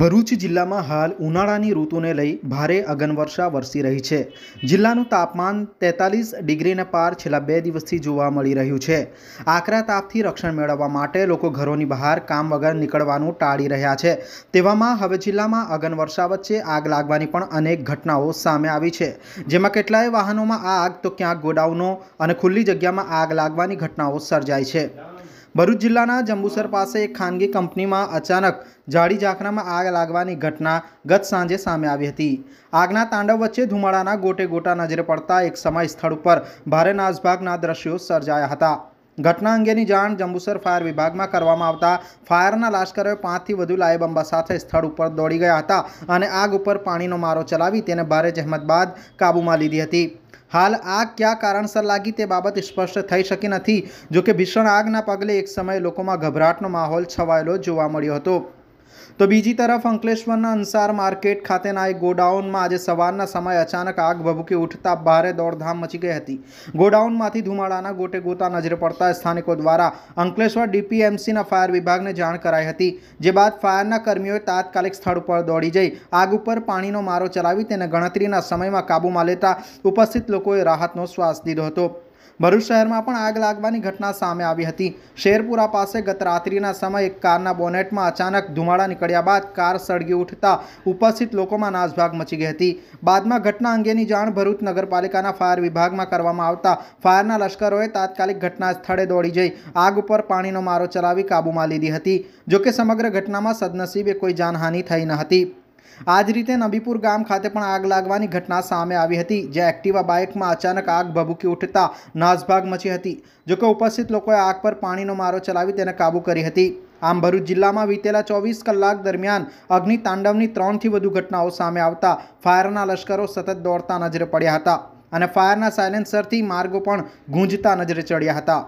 ભરૂચ જિલ્લામાં હાલ ઉનાળાની ઋતુને લઈ ભારે અગનવર્ષા વરસી રહી છે જિલ્લાનું તાપમાન તેતાલીસ ડિગ્રીને પાર છેલ્લા બે દિવસથી જોવા મળી રહ્યું છે આકરા તાપથી રક્ષણ મેળવવા માટે લોકો ઘરોની બહાર કામ વગર નીકળવાનું ટાળી રહ્યા છે તેવામાં હવે જિલ્લામાં અગનવર્ષા વચ્ચે આગ લાગવાની પણ અનેક ઘટનાઓ સામે આવી છે જેમાં કેટલાય વાહનોમાં આગ તો ક્યાંક ગોડાઉનો અને ખુલ્લી જગ્યામાં આગ લાગવાની ઘટનાઓ સર્જાય છે ભરૂચ જિલ્લાના જંબુસર પાસે એક ખાનગી કંપનીમાં અચાનક જાડી ઝાંખરામાં આગ લાગવાની ઘટના ગત સાંજે સામે આવી હતી આગના તાંડવ વચ્ચે ધુમાડાના ગોટે ગોટા નજરે પડતા એક સમય સ્થળ ઉપર ભારે નાસભાગના દ્રશ્યો સર્જાયા હતા ઘટના અંગેની જાણ જંબુસર ફાયર વિભાગમાં કરવામાં આવતા ફાયરના લાશ્કરોએ પાંચથી વધુ લાયબંબા સાથે સ્થળ ઉપર દોડી ગયા હતા અને આગ ઉપર પાણીનો મારો ચલાવી તેને ભારે જહેમત બાદ કાબૂમાં લીધી હતી હાલ આગ ક્યાં કારણસર લાગી તે બાબત સ્પષ્ટ થઈ શકી નથી જોકે ભીષણ આગના પગલે એક સમયે લોકોમાં ગભરાટનો માહોલ છવાયેલો જોવા મળ્યો હતો તો બીજી તરફ અંકલેશ્વરના અંસાર માર્કેટ ખાતેના એક ગોડાઉનમાં આજે સવારના સમયે અચાનક આગ ભભૂકી ઉઠતા ભારે દોડધામ મચી ગઈ હતી ગોડાઉનમાંથી ધુમાડાના ગોટે ગોતા નજરે પડતા સ્થાનિકો દ્વારા અંકલેશ્વર ડીપીએમસીના ફાયર વિભાગને જાણ કરાઈ હતી જે બાદ ફાયરના કર્મીઓએ તાત્કાલિક સ્થળ ઉપર દોડી જઈ આગ ઉપર પાણીનો મારો ચલાવી તેને ગણતરીના સમયમાં કાબૂમાં લેતા ઉપસ્થિત લોકોએ રાહતનો શ્વાસ લીધો હતો ભરૂચ શહેરમાં પણ આગ લાગવાની ઘટના સામે આવી હતી શેરપુરા પાસે ગત રાત્રિના સમયે કારના બોનેટમાં અચાનક ધુમાડા નીકળ્યા બાદ કાર સળગી ઉઠતા ઉપસ્થિત લોકોમાં નાસભાગ મચી ગઈ હતી બાદમાં ઘટના અંગેની જાણ ભરૂચ નગરપાલિકાના ફાયર વિભાગમાં કરવામાં આવતા ફાયરના લશ્કરોએ તાત્કાલિક ઘટના સ્થળે દોડી જઈ આગ ઉપર પાણીનો મારો ચલાવી કાબૂમાં લીધી હતી જોકે સમગ્ર ઘટનામાં સદનસીબે કોઈ જાનહાની થઈ ન હતી આ જ રીતે નબીપુર ગામ ખાતે પણ આગ લાગવાની ઘટના સામે આવી હતી જે એક્ટિવા બાઇકમાં અચાનક આગ ભભૂકી ઉઠતા નાસભાગ મચી હતી જોકે ઉપસ્થિત લોકોએ આગ પર પાણીનો મારો ચલાવી તેને કાબૂ કરી હતી આમ ભરૂચ જિલ્લામાં વીતેલા ચોવીસ કલાક દરમિયાન અગ્નિ તાંડવની ત્રણથી વધુ ઘટનાઓ સામે આવતા ફાયરના લશ્કરો સતત દોડતા નજરે પડ્યા હતા અને ફાયરના સાયલેન્સરથી માર્ગો પણ ગુંજતા નજરે ચડ્યા હતા